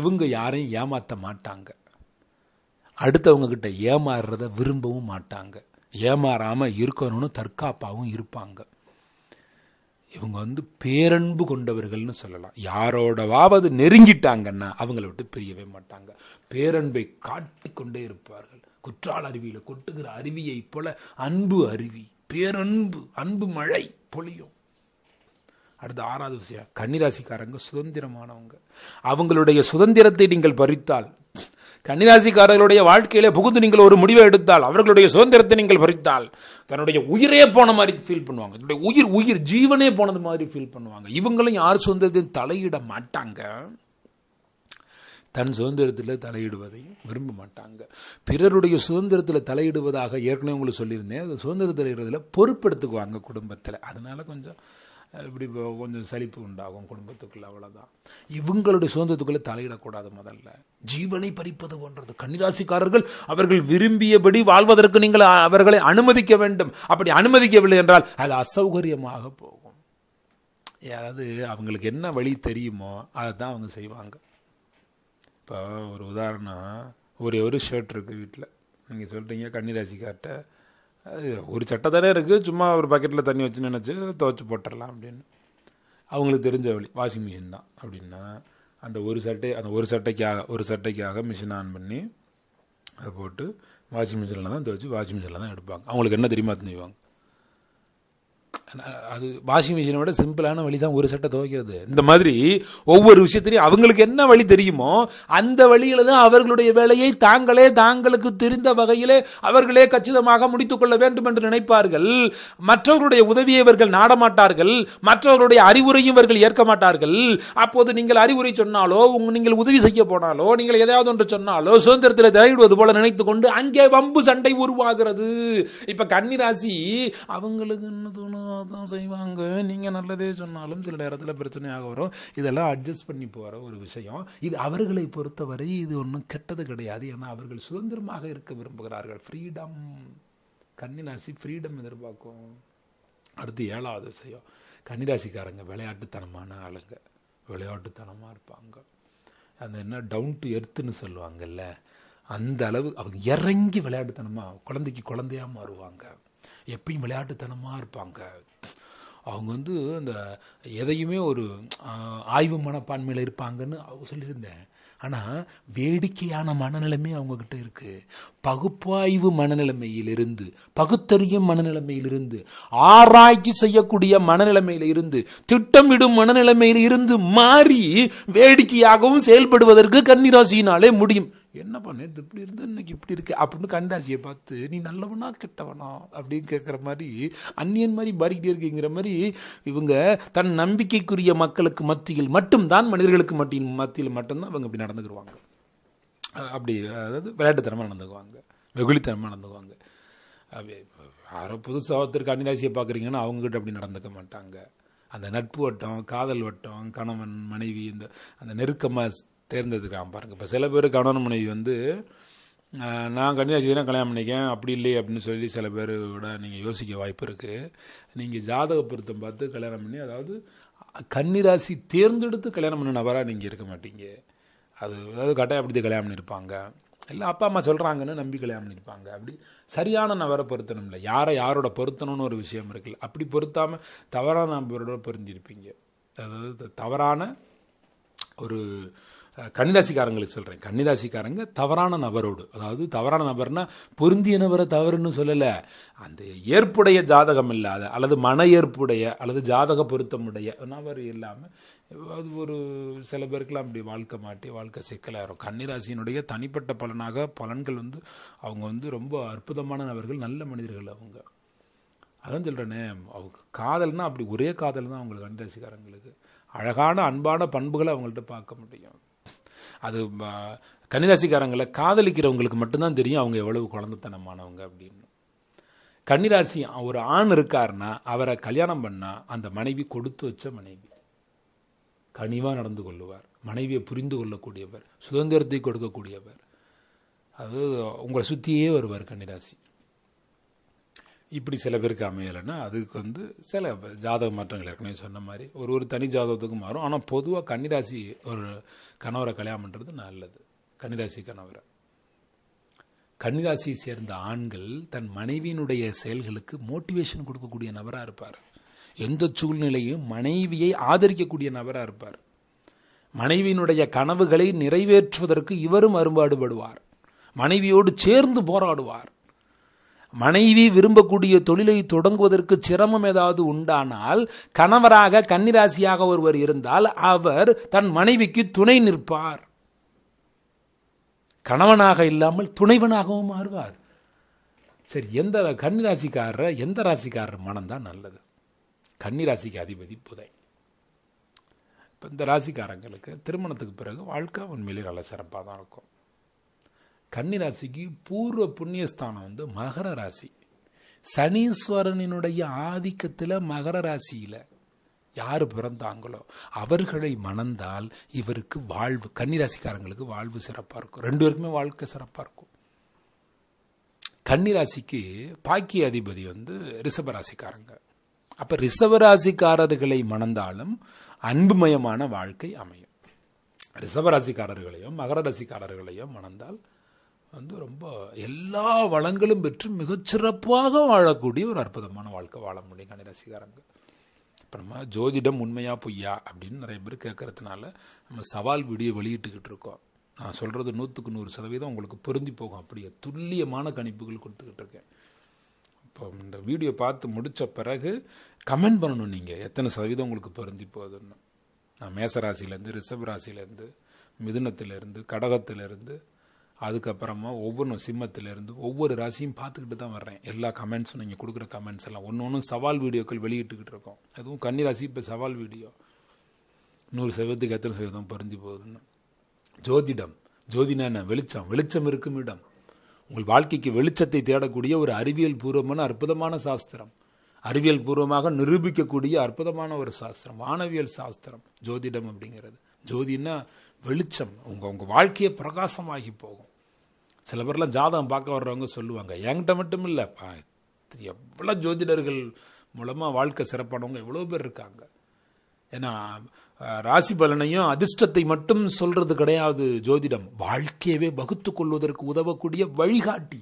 இவங்க யாரையும் ஏமாற்ற மாட்டாங்க அடுத்தவங்கக்கிட்ட ஏமாறுறத விரும்பவும் மாட்டாங்க ஏமாறாமல் இருக்கணும்னு தற்காப்பாகவும் இருப்பாங்க இவங்க வந்து பேரன்பு கொண்டவர்கள்னு சொல்லலாம் யாரோடவாவது நெருங்கிட்டாங்கன்னா அவங்கள விட்டு பிரியவே மாட்டாங்க பேரன்பை காட்டிக்கொண்டே இருப்பார்கள் குற்றால அருவியில் கொட்டுகிற அருவியை போல அன்பு அருவி பேரன்பு அன்பு மழை பொழியும் அடுத்து ஆறாவது விஷயம் கன்னிராசிக்காரங்க சுதந்திரமானவங்க அவங்களுடைய சுதந்திரத்தை நீங்கள் பறித்தால் கன்னிராசிக்காரர்களுடைய வாழ்க்கையிலே புகுந்து நீங்கள் ஒரு முடிவை எடுத்தால் அவர்களுடைய சுதந்திரத்தை நீங்கள் பறித்தால் தன்னுடைய உயிரே போன மாதிரி ஃபீல் பண்ணுவாங்க தன்னுடைய உயிர் உயிர் ஜீவனே போனது மாதிரி ஃபீல் பண்ணுவாங்க இவங்களும் யார் சுதந்திரத்தையும் தலையிட மாட்டாங்க தன் சுதந்திரத்தில் தலையிடுவதை விரும்ப மாட்டாங்க பிறருடைய சுதந்திரத்தில் தலையிடுவதாக ஏற்கனவே உங்களுக்கு சொல்லியிருந்தேன் அது சுதந்திரத்தில் இருக்கிறதுல பொறுப்பெடுத்துக்குவாங்க குடும்பத்தில் அதனால் கொஞ்சம் இப்படி கொஞ்சம் சலிப்பு உண்டாகும் குடும்பத்துக்குள்ள அவ்வளோதான் இவங்களுடைய சுதந்திரத்துக்குள்ளே தலையிடக்கூடாது முதல்ல ஜீவனை பறிப்பது போன்றது கன்னிராசிக்காரர்கள் அவர்கள் விரும்பியபடி வாழ்வதற்கு நீங்கள் அவர்களை அனுமதிக்க வேண்டும் அப்படி அனுமதிக்கவில்லை என்றால் அது அசௌகரியமாக போகும் அதாவது அவங்களுக்கு என்ன வழி தெரியுமோ அதை தான் அவங்க செய்வாங்க இப்போ ஒரு உதாரணம் ஒரே ஒரு ஷர்ட் இருக்குது வீட்டில் நீங்கள் சொல்கிறீங்க கன்னிராசிக்கார்ட்ட ஒரு சட்டை தானே இருக்குது சும்மா ஒரு பக்கெட்டில் தண்ணி வச்சு நினச்சி துவச்சி போட்டுடலாம் அப்படின்னு அவங்களுக்கு தெரிஞ்ச வழி வாஷிங் மிஷின் தான் அப்படின்னா அந்த ஒரு சட்டை அந்த ஒரு சட்டைக்காக ஒரு சட்டைக்காக மிஷின் ஆன் பண்ணி அதை போட்டு வாஷிங் மிஷினில் தான் துவைச்சி வாஷிங் மிஷினில் தான் எடுப்பாங்க அவங்களுக்கு என்ன தெரியுமா செய்வாங்க அது வாஷிங் மிஷினை விட சிம்பிளான வழி தான் ஒரு சட்டை துவைக்கிறது இந்த மாதிரி ஒவ்வொரு விஷயத்திலையும் அவங்களுக்கு என்ன வழி தெரியுமோ அந்த வழியில தான் அவர்களுடைய வேலையை தாங்களே தாங்களுக்கு தெரிந்த வகையிலே அவர்களே கச்சிதமாக முடித்துக் கொள்ள வேண்டும் என்று நினைப்பார்கள் மற்றவர்களுடைய உதவியை இவர்கள் நாடமாட்டார்கள் மற்றவர்களுடைய அறிவுரையும் இவர்கள் ஏற்க மாட்டார்கள் அப்போது நீங்கள் அறிவுரை சொன்னாலோ நீங்கள் உதவி செய்ய போனாலோ நீங்கள் எதையாவது ஒன்று சொன்னாலோ சுதந்திரத்தில் தலையிடுவது போல நினைத்துக் கொண்டு அங்கே வம்பு சண்டை உருவாகிறது இப்ப கன்னிராசி அவங்களுக்கு என்ன தோணும் தான் செய்வாங்க நீங்கள் நல்லதே சொன்னாலும் சில நேரத்தில் பிரச்சனையாக வரும் இதெல்லாம் அட்ஜஸ்ட் பண்ணி போகிற ஒரு விஷயம் இது அவர்களை பொறுத்தவரை இது ஒன்றும் கெட்டது கிடையாது ஏன்னா அவர்கள் சுதந்திரமாக இருக்க விரும்புகிறார்கள் ஃப்ரீடம் கன்னிராசி ஃப்ரீடம் எதிர்பார்க்கும் அடுத்து ஏழாவது விஷயம் கன்னிராசிக்காரங்க விளையாட்டுத்தனமான ஆளுங்க விளையாட்டுத்தனமாக இருப்பாங்க அந்த என்ன டவுன் டு எர்த்துன்னு சொல்லுவாங்கல்ல அந்த அளவு அவங்க இறங்கி விளையாட்டுத்தனமாக குழந்தைக்கு குழந்தையாக மாறுவாங்க எப்பயும் விளையாட்டுத்தனமாக இருப்பாங்க அவங்க வந்து அந்த எதையுமே ஒரு ஆய்வு மனப்பான்மையில் இருப்பாங்கன்னு அவங்க சொல்லியிருந்தேன் ஆனால் வேடிக்கையான மனநிலைமை அவங்கக்கிட்ட இருக்குது பகுப்பாய்வு மனநிலைமையிலிருந்து பகுத்தறியும் மனநிலைமையிலிருந்து ஆராய்ச்சி செய்யக்கூடிய மனநிலைமையில் இருந்து திட்டமிடும் மனநிலைமையில் இருந்து மாறி வேடிக்கையாகவும் செயல்படுவதற்கு கன்னிராசினாலே முடியும் என்னப்பா நேற்று இப்படி இருந்து இன்னைக்கு இப்படி இருக்கு அப்படின்னு கண்டாசியை பார்த்து நீ நல்லவனா கெட்டவனா அப்படின்னு கேட்குற மாதிரி அந்நியன் மாதிரி பாரிக்கிட்டே இருக்குங்கிற மாதிரி இவங்க தன் நம்பிக்கைக்குரிய மக்களுக்கு மத்தியில் மட்டும்தான் மனிதர்களுக்கு மட்டும் மத்தியில் மட்டும்தான் அவங்க இப்படி நடந்துக்குருவாங்க அப்படி அதாவது விளையாட்டுத்தனமாக நடந்துக்குவாங்க வெகுளித்தனமாக நடந்துக்குவாங்க யாரோ புதுசாக ஒருத்தருக்கு அன்னிராசியை பார்க்குறீங்கன்னா அவங்ககிட்ட அப்படி நடந்துக்க மாட்டாங்க அந்த நட்பு வட்டம் காதல் வட்டம் கணவன் மனைவி இந்த அந்த நெருக்கமாக தேர்ந்தெடுக்கிறான் பாருங்கள் இப்போ சில பேர் கணவன் மனைவி வந்து நான் கன்னியாசி தான் கல்யாணம் பண்ணிக்கேன் அப்படி இல்லை அப்படின்னு சொல்லி சில பேரோட நீங்கள் யோசிக்க வாய்ப்பு இருக்குது நீங்கள் ஜாதக பொருத்தம் பார்த்து கல்யாணம் பண்ணி அதாவது கன்னிராசி தேர்ந்தெடுத்து கல்யாணம் பண்ண நபராக நீங்கள் இருக்க மாட்டீங்க அது அதாவது கட்டாயப்படுத்தி கல்யாணம் பண்ணியிருப்பாங்க இல்லை அப்பா அம்மா சொல்கிறாங்கன்னு நம்பி கல்யாணம் பண்ணியிருப்பாங்க அப்படி சரியான நபரை பொருத்தணும் இல்லை யாரை யாரோட பொருத்தணும்னு ஒரு விஷயம் இருக்குல்ல அப்படி பொருத்தாமல் தவறான நபரோட பொருந்திருப்பீங்க அதாவது தவறான ஒரு கன்னிராசிக்காரங்களுக்கு சொல்கிறேன் கன்னிராசிக்காரங்க தவறான நபரோடு அதாவது தவறான நபர்னா பொருந்திய நபரை தவறுன்னு சொல்லலை அந்த ஏற்புடைய ஜாதகம் இல்லாத அல்லது மன ஏற்புடைய அல்லது ஜாதக பொருத்தமுடைய நபர் இல்லாமல் அது ஒரு சில பேருக்குலாம் அப்படி வாழ்க்கை மாட்டி வாழ்க்கை சிக்கலாயிரும் கன்னிராசியினுடைய தனிப்பட்ட பலனாக பலன்கள் வந்து அவங்க வந்து ரொம்ப அற்புதமான நபர்கள் நல்ல மனிதர்கள் அவங்க அதான் சொல்கிறேனே அவங்க காதல்னால் அப்படி ஒரே காதல் தான் அவங்களுக்கு கன்னிராசிக்காரங்களுக்கு அழகான அன்பான பண்புகளை அவங்கள்ட்ட பார்க்க முடியும் அது கன்னிராசிக்காரங்களை காதலிக்கிறவங்களுக்கு மட்டும்தான் தெரியும் அவங்க எவ்வளவு குழந்தைத்தனமானவங்க அப்படின்னு கன்னிராசி ஒரு ஆண் இருக்காருன்னா அவரை கல்யாணம் பண்ணால் அந்த மனைவி கொடுத்து வச்ச மனைவி கனிவாக நடந்து கொள்ளுவார் மனைவியை புரிந்து கொள்ளக்கூடியவர் சுதந்திரத்தை கொடுக்கக்கூடியவர் அது உங்களை சுற்றியே வருவார் கன்னிராசி இப்படி சில பேருக்கு அமையலைன்னா அதுக்கு வந்து சில ஜாதக மாற்றங்கள் ஏற்கனவே சொன்ன மாதிரி ஒரு ஒரு தனி ஜாதகத்துக்கும் மாறும் ஆனால் பொதுவாக கன்னிராசி ஒரு கணவரை கல்யாணம் பண்ணுறது நல்லது கன்னிராசி கணவரை கன்னிராசியை சேர்ந்த ஆண்கள் தன் மனைவியினுடைய செயல்களுக்கு மோட்டிவேஷன் கொடுக்கக்கூடிய நபராக இருப்பார் எந்த சூழ்நிலையும் மனைவியை ஆதரிக்கக்கூடிய நபராக இருப்பார் மனைவியினுடைய கனவுகளை நிறைவேற்றுவதற்கு இவரும் அரும்பாடுபடுவார் மனைவியோடு சேர்ந்து போராடுவார் மனைவி விரும்பக்கூடிய தொழிலை தொடங்குவதற்கு சிரமம் ஏதாவது உண்டானால் கணவராக கன்னிராசியாக ஒருவர் இருந்தால் அவர் தன் மனைவிக்கு துணை நிற்பார் கணவனாக இல்லாமல் துணைவனாகவும் மாறுவார் சரி எந்த கன்னிராசிக்காரர் எந்த ராசிக்காரர் மனம்தான் நல்லது கன்னிராசிக்கு அதிபதி புதை இப்போ இந்த ராசிக்காரங்களுக்கு திருமணத்துக்கு பிறகு வாழ்க்கை உண்மையிலே நல்ல சிறப்பாக தான் இருக்கும் கன்னி ராசிக்கு பூர்வ புண்ணியஸ்தானம் வந்து மகர ராசி சனீஸ்வரனினுடைய ஆதிக்கத்தில் மகர ராசியில் யார் பிறந்தாங்களோ அவர்களை மணந்தால் இவருக்கு வாழ்வு கன்னிராசிக்காரங்களுக்கு வாழ்வு சிறப்பாக இருக்கும் ரெண்டு பேருக்குமே வாழ்க்கை சிறப்பாக இருக்கும் கன்னிராசிக்கு பாக்கிய அதிபதி வந்து ரிஷபராசிக்காரங்க அப்போ ரிஷபராசிக்காரர்களை மணந்தாலும் அன்புமயமான வாழ்க்கை அமையும் ரிஷபராசிக்காரர்களையும் மகர ராசிக்காரர்களையும் மணந்தால் வந்து ரொம்ப எல்லா வளங்களும் பெற்று மிகச்சிறப்பாக வாழக்கூடிய ஒரு அற்புதமான வாழ்க்கை வாழ முடியும் கணி ரசிகாரங்க இப்போ நம்ம ஜோதிடம் உண்மையா பொய்யா அப்படின்னு நிறைய பேர் கேட்கறதுனால நம்ம சவால் வீடியோ வெளியிட்டுக்கிட்டு இருக்கோம் நான் சொல்கிறது நூற்றுக்கு நூறு சதவீதம் உங்களுக்கு பொருந்தி போகும் அப்படியே துல்லியமான கணிப்புகள் கொடுத்துக்கிட்டு இருக்கேன் இப்போ இந்த வீடியோ பார்த்து முடித்த பிறகு கமெண்ட் பண்ணணும் நீங்கள் எத்தனை சதவீதம் உங்களுக்கு பொருந்தி போகுதுன்னு நான் மேசராசிலேருந்து ரிஷப் ராசிலேருந்து மிதுனத்திலேருந்து கடகத்திலேருந்து அதுக்கப்புறமா ஒவ்வொன்றும் சிம்மத்திலேருந்து ஒவ்வொரு ராசியும் பார்த்துக்கிட்டு தான் வர்றேன் எல்லா கமெண்ட்ஸும் நீங்கள் கொடுக்குற கமெண்ட்ஸ் எல்லாம் ஒன்று ஒன்றும் சவால் வீடியோக்கள் வெளியிட்டுக்கிட்டு இருக்கோம் அதுவும் கன்னிராசி இப்போ சவால் வீடியோ நூறு சதவீதத்துக்கு எத்தனை சதவீதம் பறிஞ்சு போகுதுன்னு ஜோதிடம் ஜோதினா என்ன வெளிச்சம் வெளிச்சம் இருக்கும் இடம் உங்கள் வாழ்க்கைக்கு வெளிச்சத்தை தேடக்கூடிய ஒரு அறிவியல் பூர்வமான அற்புதமான சாஸ்திரம் அறிவியல் பூர்வமாக நிரூபிக்கக்கூடிய அற்புதமான ஒரு சாஸ்திரம் வானவியல் சாஸ்திரம் ஜோதிடம் அப்படிங்கிறது ஜோதினா வெளிச்சம் உங்கள் உங்கள் வாழ்க்கையை பிரகாசமாகி போகும் சில பேர்லாம் ஜாதகம் பார்க்க வர்றவங்க சொல்லுவாங்க என்கிட்ட மட்டும் இல்லை எவ்வளோ ஜோதிடர்கள் மூலமாக வாழ்க்கை சிறப்பானவங்க எவ்வளோ பேர் இருக்காங்க ஏன்னா ராசி பலனையும் அதிர்ஷ்டத்தை மட்டும் சொல்கிறது கிடையாது ஜோதிடம் வாழ்க்கையவே வகுத்து கொள்வதற்கு உதவக்கூடிய வழிகாட்டி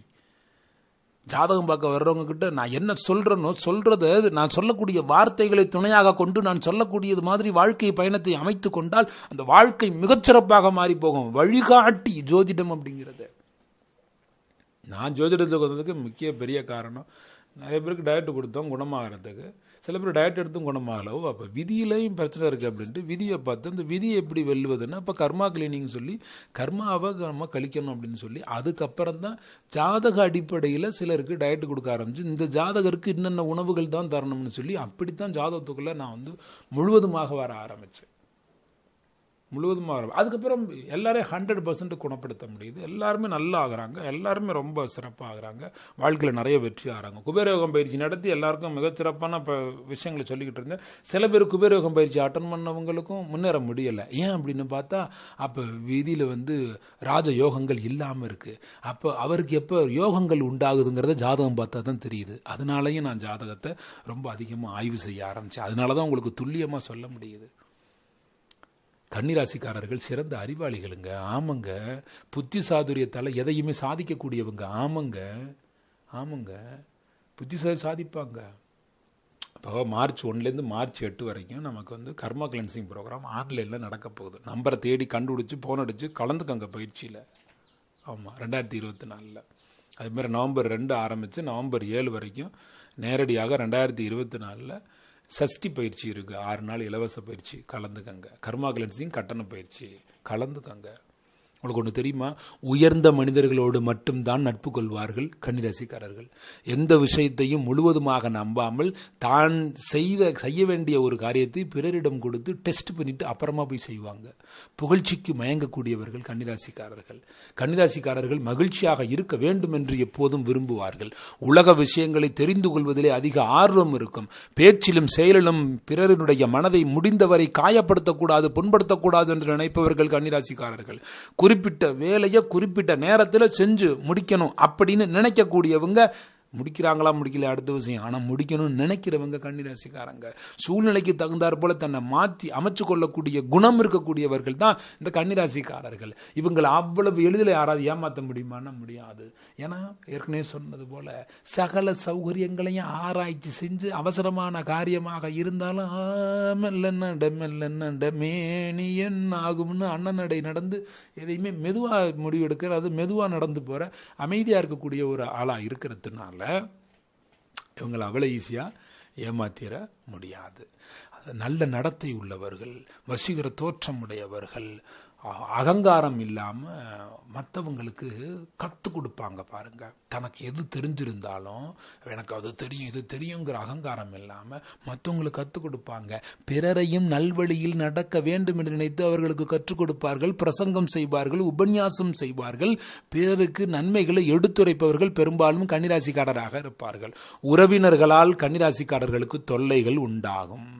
ஜாதகம் பார்க்க வர்றவங்க கிட்ட நான் என்ன சொல்கிறேனோ சொல்கிறத நான் சொல்லக்கூடிய வார்த்தைகளை துணையாக கொண்டு நான் சொல்லக்கூடியது மாதிரி வாழ்க்கை பயணத்தை அமைத்து கொண்டால் அந்த வாழ்க்கை மிகச்சிறப்பாக மாறி போகும் வழிகாட்டி ஜோதிடம் அப்படிங்கிறது நான் ஜோதிடத்துக்கு வந்ததுக்கு முக்கிய பெரிய காரணம் நிறைய பேருக்கு டயட்டு கொடுத்தோம் குணமாகிறதுக்கு சில பேர் டயட் எடுத்தும் குணமாகலோ அப்போ விதியிலையும் பிரச்சனை இருக்குது அப்படின்ட்டு விதியை பார்த்து அந்த விதியை எப்படி வெல்லுவதுன்னா அப்போ கர்மா கிளீனிங் சொல்லி கர்மாவை நம்ம கழிக்கணும் அப்படின்னு சொல்லி அதுக்கப்புறம் தான் ஜாதக அடிப்படையில் சிலருக்கு டயட்டு கொடுக்க ஆரம்பிச்சு இந்த ஜாதகருக்கு இன்னென்ன உணவுகள் தான் தரணும்னு சொல்லி அப்படித்தான் ஜாதகத்துக்குள்ளே நான் வந்து முழுவதுமாக வர ஆரம்பித்தேன் முழுவதுமாக அதுக்கப்புறம் எல்லாரையும் ஹண்ட்ரட் பர்சன்ட் குணப்படுத்த முடியுது எல்லாருமே நல்லா ஆகிறாங்க எல்லாருமே ரொம்ப சிறப்பாக ஆகிறாங்க வாழ்க்கையில் நிறைய வெற்றி ஆகிறாங்க குபேரயோகம் பயிற்சி நடத்தி எல்லாருக்கும் மிகச்சிறப்பான இப்போ விஷயங்களை சொல்லிக்கிட்டு இருந்தேன் சில பேர் குபேரயோகம் பயிற்சி அட்டன் பண்ணவங்களுக்கும் முன்னேற முடியலை ஏன் அப்படின்னு பார்த்தா அப்போ வீதியில் வந்து ராஜ யோகங்கள் இல்லாமல் இருக்குது அப்போ அவருக்கு எப்போ யோகங்கள் உண்டாகுதுங்கிறத ஜாதகம் பார்த்தா தான் தெரியுது அதனாலையும் நான் ஜாதகத்தை ரொம்ப அதிகமாக ஆய்வு செய்ய ஆரம்பித்தேன் அதனால தான் உங்களுக்கு துல்லியமாக சொல்ல முடியுது கன்னிராசிக்காரர்கள் சிறந்த அறிவாளிகளுங்க ஆமாங்க புத்தி சாதுரியத்தால் எதையுமே சாதிக்கக்கூடியவங்க ஆமாங்க ஆமாங்க புத்திசாலி சாதிப்பாங்க இப்போ மார்ச் ஒன்லேருந்து மார்ச் எட்டு வரைக்கும் நமக்கு வந்து கர்மா கிளென்சிங் ப்ரோக்ராம் ஆன்லைனில் நடக்க போகுது நம்பரை தேடி கண்டுபிடிச்சி ஃபோன் அடித்து கலந்துக்கங்க பயிற்சியில் ஆமாம் ரெண்டாயிரத்தி இருபத்தி நாலில் அதுமாதிரி நவம்பர் ரெண்டு ஆரம்பித்து நவம்பர் ஏழு வரைக்கும் நேரடியாக ரெண்டாயிரத்தி இருபத்தி நாலில் சஷ்டி பயிற்சி இருக்குது ஆறு நாள் இலவச பயிற்சி கலந்துக்கங்க கர்மா கிளன்சிங் கட்டண பயிற்சி கலந்துக்கங்க உங்களுக்கு ஒன்று தெரியுமா உயர்ந்த மனிதர்களோடு மட்டும்தான் நட்பு கொள்வார்கள் கன்னிராசிக்காரர்கள் எந்த விஷயத்தையும் முழுவதுமாக நம்பாமல் தான் செய்த செய்ய வேண்டிய ஒரு காரியத்தை பிறரிடம் கொடுத்து டெஸ்ட் பண்ணிட்டு அப்புறமா போய் செய்வாங்க புகழ்ச்சிக்கு மயங்கக்கூடியவர்கள் கன்னிராசிக்காரர்கள் கன்னிராசிக்காரர்கள் மகிழ்ச்சியாக இருக்க வேண்டும் என்று எப்போதும் விரும்புவார்கள் உலக விஷயங்களை தெரிந்து கொள்வதிலே அதிக ஆர்வம் இருக்கும் பேச்சிலும் செயலிலும் பிறரினுடைய மனதை முடிந்தவரை காயப்படுத்தக்கூடாது புண்படுத்தக்கூடாது என்று நினைப்பவர்கள் கன்னிராசிக்காரர்கள் குறிப்பிட்ட வேலையை குறிப்பிட்ட நேரத்தில் செஞ்சு முடிக்கணும் அப்படின்னு நினைக்கக்கூடியவங்க முடிக்கிறாங்களா முடிக்கல அடுத்த விஷயம் ஆனால் முடிக்கணும்னு நினைக்கிறவங்க கன்னிராசிக்காரங்க சூழ்நிலைக்கு தகுந்தாற் போல தன்னை மாற்றி அமைச்சு கொள்ளக்கூடிய குணம் இருக்கக்கூடியவர்கள் தான் இந்த கன்னிராசிக்காரர்கள் இவங்களை அவ்வளவு எளிதில் யாராவது ஏமாற்ற முடியுமான்னா முடியாது ஏன்னா ஏற்கனவே சொன்னது போல சகல சௌகரியங்களையும் ஆராய்ச்சி செஞ்சு அவசரமான காரியமாக இருந்தாலும் ஆமெல்லன்னா டெம்மெல்லன்னா டெமேனி என்ன ஆகும்னு அண்ணநடை நடந்து எதையுமே மெதுவாக முடிவெடுக்கிற அது மெதுவாக நடந்து போகிற அமைதியாக இருக்கக்கூடிய ஒரு ஆளாக இருக்கிறதுனால இவங்களை அவ்வளோ ஈஸியாக ஏமாத்திர முடியாது நல்ல நடத்தை உள்ளவர்கள் வசீகர தோற்றம் உடையவர்கள் அகங்காரம் இல்லாமல் மற்றவங்களுக்கு கற்றுக் கொடுப்பாங்க பாருங்க தனக்கு எது தெரிஞ்சிருந்தாலும் எனக்கு அது தெரியும் இது தெரியுங்கிற அகங்காரம் இல்லாமல் மற்றவங்களுக்கு கற்றுக் கொடுப்பாங்க பிறரையும் நல்வழியில் நடக்க வேண்டும் என்று நினைத்து அவர்களுக்கு கற்றுக் கொடுப்பார்கள் பிரசங்கம் செய்வார்கள் உபன்யாசம் செய்வார்கள் பிறருக்கு நன்மைகளை எடுத்துரைப்பவர்கள் பெரும்பாலும் கன்னிராசிக்காரராக இருப்பார்கள் உறவினர்களால் கன்னிராசிக்காரர்களுக்கு தொல்லைகள் உண்டாகும்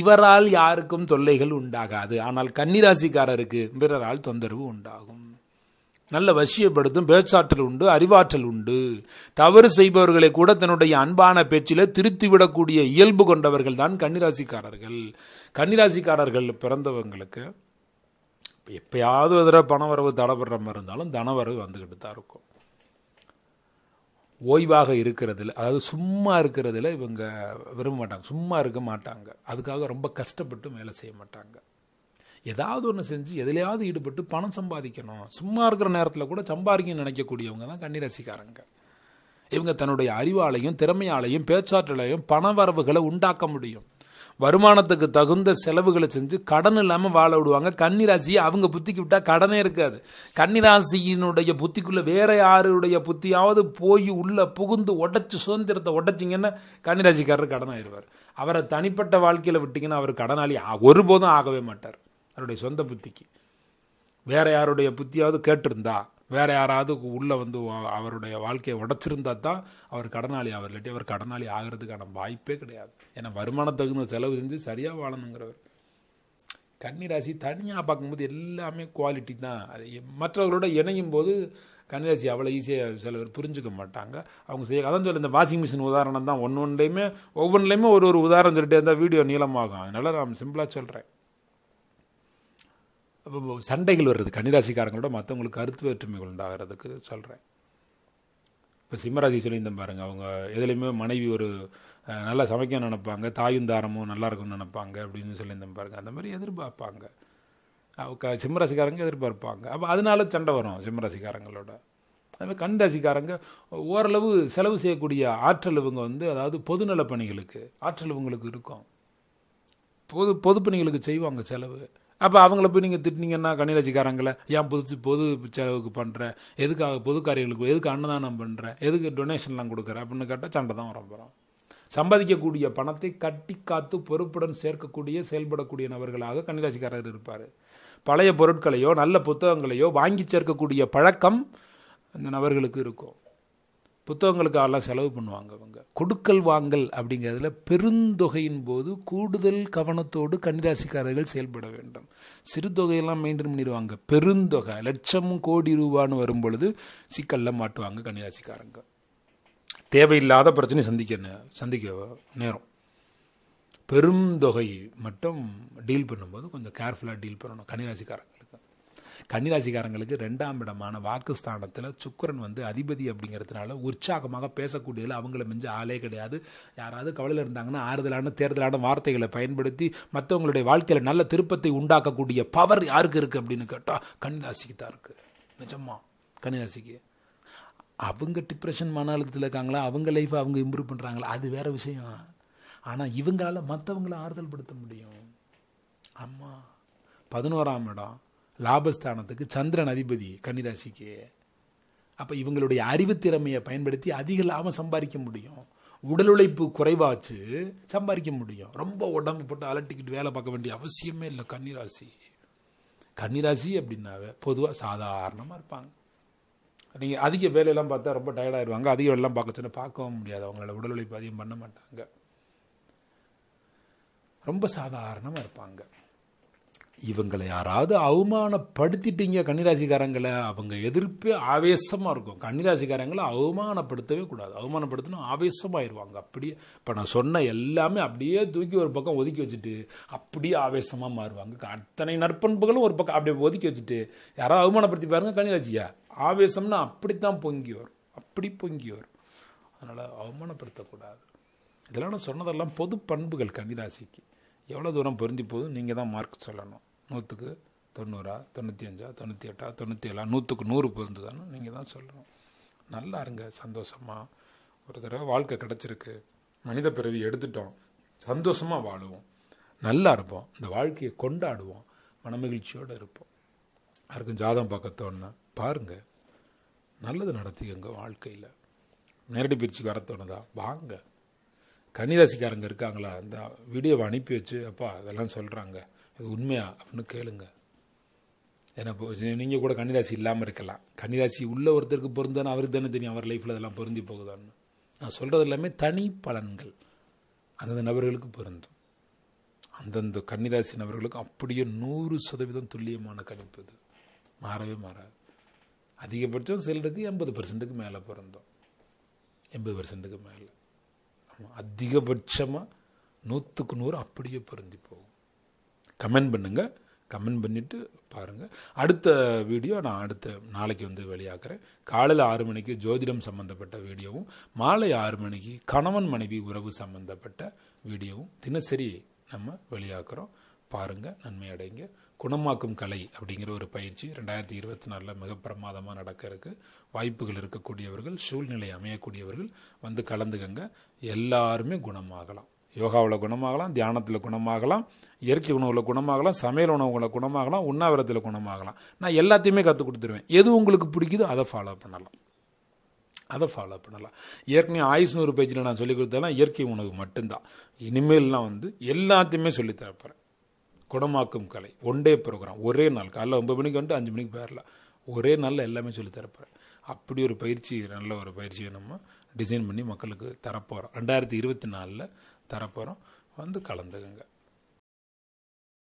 இவரால் யாருக்கும் தொல்லைகள் உண்டாகாது ஆனால் கன்னிராசிக்காரருக்கு பிறரால் தொந்தரவு உண்டாகும் நல்ல வசியப்படுத்தும் பேச்சாற்றல் உண்டு அறிவாற்றல் உண்டு தவறு செய்பவர்களை கூட தன்னுடைய அன்பான திருத்தி திருத்திவிடக்கூடிய இயல்பு கொண்டவர்கள் தான் கன்னிராசிக்காரர்கள் கன்னிராசிக்காரர்கள் பிறந்தவங்களுக்கு எப்பயாவது தடவை பணவரவு தடைபடுற மாதிரி இருந்தாலும் தனவரவு வந்துக்கிட்டு தான் இருக்கும் ஓய்வாக இருக்கிறதுல அதாவது சும்மா இருக்கிறதுல இவங்க விரும்ப மாட்டாங்க சும்மா இருக்க மாட்டாங்க அதுக்காக ரொம்ப கஷ்டப்பட்டு வேலை செய்ய மாட்டாங்க ஏதாவது ஒன்று செஞ்சு எதிலையாவது ஈடுபட்டு பணம் சம்பாதிக்கணும் சும்மா இருக்கிற நேரத்தில் கூட சம்பாதிக்கணும்னு நினைக்கக்கூடியவங்க தான் கன்னிராசிக்காரங்க இவங்க தன்னுடைய அறிவாலையும் திறமையாலையும் பேச்சாற்றலையும் பண வரவுகளை உண்டாக்க முடியும் வருமானத்துக்கு தகுந்த செலவுகளை செஞ்சு கடன் இல்லாமல் வாழ விடுவாங்க கன்னிராசியை அவங்க புத்திக்கு விட்டால் கடனே இருக்காது கன்னிராசியினுடைய புத்திக்குள்ளே வேற யாருடைய புத்தியாவது போய் உள்ளே புகுந்து உடச்சி சுதந்திரத்தை உடச்சிங்கன்னா கன்னிராசிக்காரர் ஆயிடுவார் அவரை தனிப்பட்ட வாழ்க்கையில் விட்டிங்கன்னா அவர் கடனாளி ஒருபோதும் ஆகவே மாட்டார் அவருடைய சொந்த புத்திக்கு வேற யாருடைய புத்தியாவது கேட்டிருந்தா வேறு யாராவது உள்ளே வந்து அவருடைய வாழ்க்கையை உடச்சிருந்தா தான் அவர் கடனாளி அவர் இல்லாட்டி அவர் கடனாளி ஆகிறதுக்கான வாய்ப்பே கிடையாது ஏன்னா தகுந்த செலவு செஞ்சு சரியாக வாழணுங்கிறவர் கன்னிராசி தனியாக பார்க்கும்போது எல்லாமே குவாலிட்டி தான் அது மற்றவர்களோட இணையும் போது கன்னிராசி அவ்வளோ ஈஸியாக சில பேர் புரிஞ்சுக்க மாட்டாங்க அவங்க செய்ய அதான் சொல்ல இந்த வாஷிங் மிஷின் உதாரணம் தான் ஒன்று ஒன்றுலையுமே ஒவ்வொன்றுலையுமே ஒரு ஒரு உதாரணம் சொல்லிட்டு இருந்தால் வீடியோ நீளமாகும் அதனால் நான் சிம்பிளாக சொல்கிறேன் சண்டைகள் வருது கன்னிராசிக்காரங்களோட மற்றவங்களுக்கு கருத்து வேற்றுமைகள் உண்டாகிறதுக்கு சொல்கிறேன் இப்போ சிம்மராசி சொல்லியிருந்தேன் பாருங்கள் அவங்க எதுலேயுமே மனைவி ஒரு நல்லா சமைக்க நினப்பாங்க தாயும் தாரமும் நல்லா இருக்கும்னு நினப்பாங்க அப்படின்னு சொல்லியிருந்தேன் பாருங்கள் அந்த மாதிரி எதிர்பார்ப்பாங்க அவங்க சிம்மராசிக்காரங்க எதிர்பார்ப்பாங்க அப்போ அதனால சண்டை வரும் சிம்மராசிக்காரங்களோட அதுமாதிரி கண்டாசிக்காரங்க ஓரளவு செலவு செய்யக்கூடிய ஆற்றல் இவங்க வந்து அதாவது பொதுநல பணிகளுக்கு ஆற்றல் இவங்களுக்கு இருக்கும் பொது பொது பணிகளுக்கு செய்வாங்க செலவு அப்போ அவங்கள போய் நீங்கள் திட்டினீங்கன்னா கன்னிராசிக்காரங்கள ஏன் புதுச்சு பொது செலவுக்கு பண்ணுற எதுக்காக பொதுக்காரியங்களுக்கு எதுக்கு அன்னதானம் பண்ணுற எதுக்கு டொனேஷன்லாம் கொடுக்குற அப்படின்னு கேட்டால் சண்டை தான் வர சம்பாதிக்கக்கூடிய பணத்தை கட்டி காத்து பொறுப்புடன் சேர்க்கக்கூடிய செயல்படக்கூடிய நபர்களாக கன்னிராசிக்காரர் இருப்பார் பழைய பொருட்களையோ நல்ல புத்தகங்களையோ வாங்கி சேர்க்கக்கூடிய பழக்கம் அந்த நபர்களுக்கு இருக்கும் புத்தகங்களுக்கு செலவு பண்ணுவாங்க அவங்க கொடுக்கல் வாங்கல் அப்படிங்கிறதுல பெருந்தொகையின் போது கூடுதல் கவனத்தோடு கன்னிராசிக்காரர்கள் செயல்பட வேண்டும் சிறு தொகையெல்லாம் மெயின்டைன் பண்ணிடுவாங்க பெருந்தொகை லட்சமும் கோடி ரூபான்னு வரும் பொழுது சிக்கலில் மாட்டுவாங்க கன்னிராசிக்காரங்க தேவையில்லாத பிரச்சனை சந்திக்க சந்திக்க நேரம் பெருந்தொகை மட்டும் டீல் பண்ணும்போது கொஞ்சம் கேர்ஃபுல்லாக டீல் பண்ணணும் கன்னிராசிக்காரங்க கன்னிராசிக்காரங்களுக்கு ரெண்டாம் இடமான வாக்குஸ்தானத்தில் சுக்கரன் வந்து அதிபதி அப்படிங்கிறதுனால உற்சாகமாக பேசக்கூடியதில் அவங்கள மிஞ்ச ஆளே கிடையாது யாராவது கவலையில் இருந்தாங்கன்னா ஆறுதலான தேர்தலான வார்த்தைகளை பயன்படுத்தி மற்றவங்களுடைய வாழ்க்கையில் நல்ல திருப்பத்தை உண்டாக்கக்கூடிய பவர் யாருக்கு இருக்குது அப்படின்னு கேட்டால் கன்னிராசிக்கு தான் இருக்குது நிஜமா கன்னிராசிக்கு அவங்க டிப்ரெஷன் மன அழுத்தத்தில் இருக்காங்களா அவங்க லைஃப்பை அவங்க இம்ப்ரூவ் பண்ணுறாங்களா அது வேறு விஷயம் ஆனால் இவங்களால் மற்றவங்கள ஆறுதல் படுத்த முடியும் ஆமாம் பதினோராம் இடம் லாபஸ்தானத்துக்கு சந்திரன் அதிபதி கன்னிராசிக்கு அப்போ இவங்களுடைய திறமையை பயன்படுத்தி அதிக லாபம் சம்பாதிக்க முடியும் உடல் உழைப்பு குறைவாச்சு சம்பாதிக்க முடியும் ரொம்ப உடம்பு போட்டு அலட்டிக்கிட்டு வேலை பார்க்க வேண்டிய அவசியமே இல்லை கன்னிராசி கன்னிராசி அப்படின்னாவே பொதுவாக சாதாரணமாக இருப்பாங்க நீங்கள் அதிக வேலையெல்லாம் பார்த்தா ரொம்ப டயர்டாயிடுவாங்க அதிக வேலைலாம் பார்க்க சொன்னால் பார்க்கவும் முடியாது அவங்களோட உடல் உழைப்பு அதிகம் பண்ண மாட்டாங்க ரொம்ப சாதாரணமாக இருப்பாங்க இவங்களை யாராவது அவமானப்படுத்திட்டீங்க கன்னிராசிக்காரங்களை அவங்க எதிர்ப்பே ஆவேசமாக இருக்கும் கன்னிராசிக்காரங்களை அவமானப்படுத்தவே கூடாது அவமானப்படுத்தினா ஆவேசமாயிருவாங்க அப்படியே இப்போ நான் சொன்ன எல்லாமே அப்படியே தூக்கி ஒரு பக்கம் ஒதுக்கி வச்சுட்டு அப்படியே ஆவேசமாக மாறுவாங்க அத்தனை நற்பண்புகளும் ஒரு பக்கம் அப்படியே ஒதுக்கி வச்சுட்டு யாராவது அவமானப்படுத்தி பாருங்க கன்னிராசியா ஆவேசம்னா அப்படித்தான் பொங்கி வரும் அப்படி பொங்கி வரும் அதனால் அவமானப்படுத்தக்கூடாது இதெல்லாம் நான் சொன்னதெல்லாம் பொது பண்புகள் கன்னிராசிக்கு எவ்வளோ தூரம் பொருந்தி போதும் நீங்கள் தான் மார்க் சொல்லணும் நூற்றுக்கு தொண்ணூறா தொண்ணூற்றி அஞ்சா தொண்ணூற்றி எட்டா தொண்ணூற்றி ஏழா நூற்றுக்கு நூறு பொருந்துதான்னு நீங்கள் தான் சொல்லணும் நல்லா இருங்க சந்தோஷமாக ஒரு தடவை வாழ்க்கை கிடச்சிருக்கு மனித பிறவி எடுத்துட்டோம் சந்தோஷமாக வாழுவோம் நல்லா இருப்போம் இந்த வாழ்க்கையை கொண்டாடுவோம் மனமகிழ்ச்சியோடு இருப்போம் யாருக்கும் ஜாதம் பார்க்க தோணுன்னா பாருங்கள் நல்லது நடத்தி எங்கள் வாழ்க்கையில் நேரடி பிரிச்சுக்கு வர தோணுதா வாங்க கன்னிராசிக்காரங்க இருக்காங்களா அந்த வீடியோவை அனுப்பி வச்சு அப்பா அதெல்லாம் சொல்கிறாங்க அது உண்மையா அப்படின்னு கேளுங்க ஏன்னா நீங்கள் கூட கன்னிராசி இல்லாமல் இருக்கலாம் கன்னிராசி உள்ள ஒருத்தருக்கு பொருந்தானே அவருக்கு தானே தெரியும் அவர் லைஃப்பில் அதெல்லாம் பொருந்தி போகுதான்னு நான் சொல்கிறது எல்லாமே தனி பலன்கள் அந்தந்த நபர்களுக்கு பொருந்தும் அந்தந்த கன்னிராசி நபர்களுக்கும் அப்படியே நூறு சதவீதம் துல்லியமான கணிப்பு இது மாறவே மாறாது அதிகபட்சம் சிலருக்கு எண்பது பர்சன்ட்டுக்கு மேலே பிறந்தோம் எண்பது பர்சன்ட்டுக்கு மேலே அதிகபட்சமாக நூற்றுக்கு நூறு அப்படியே பொருந்தி போகும் கமெண்ட் பண்ணுங்கள் கமெண்ட் பண்ணிவிட்டு பாருங்கள் அடுத்த வீடியோ நான் அடுத்த நாளைக்கு வந்து வெளியாக்குறேன் காலையில் ஆறு மணிக்கு ஜோதிடம் சம்மந்தப்பட்ட வீடியோவும் மாலை ஆறு மணிக்கு கணவன் மனைவி உறவு சம்மந்தப்பட்ட வீடியோவும் தினசரி நம்ம வெளியாக்குறோம் பாருங்கள் நன்மை அடைங்க குணமாக்கும் கலை அப்படிங்கிற ஒரு பயிற்சி ரெண்டாயிரத்தி இருபத்தி நாலில் மிக பிரமாதமாக நடக்க வாய்ப்புகள் இருக்கக்கூடியவர்கள் சூழ்நிலை அமையக்கூடியவர்கள் வந்து கலந்துக்கங்க எல்லாருமே குணமாகலாம் யோகாவில் குணமாகலாம் தியானத்தில் குணமாகலாம் இயற்கை உணவில் குணமாகலாம் சமையல் உணவுகளை குணமாகலாம் உண்ணாவிரத்தில் குணமாகலாம் நான் எல்லாத்தையுமே கற்றுக் கொடுத்துருவேன் எது உங்களுக்கு பிடிக்குதோ அதை ஃபாலோ பண்ணலாம் அதை ஃபாலோ பண்ணலாம் ஏற்கனவே ஆயுஷ் நூறு பேஜில் நான் சொல்லிக் கொடுத்தாலும் இயற்கை உணவு மட்டும்தான் இனிமேல்லாம் வந்து எல்லாத்தையுமே சொல்லித்தரப்போகிறேன் குணமாக்கும் கலை ஒன் டே ப்ரோக்ராம் ஒரே நாள் காலைல ஒம்பது மணிக்கு வந்துட்டு அஞ்சு மணிக்கு போயிடலாம் ஒரே நாளில் எல்லாமே சொல்லி தரப்போகிறேன் அப்படி ஒரு பயிற்சி நல்ல ஒரு பயிற்சியை நம்ம டிசைன் பண்ணி மக்களுக்கு தரப்போகிறோம் ரெண்டாயிரத்தி இருபத்தி நாலில் தரப்போகிறோம் வந்து கலந்துக்குங்க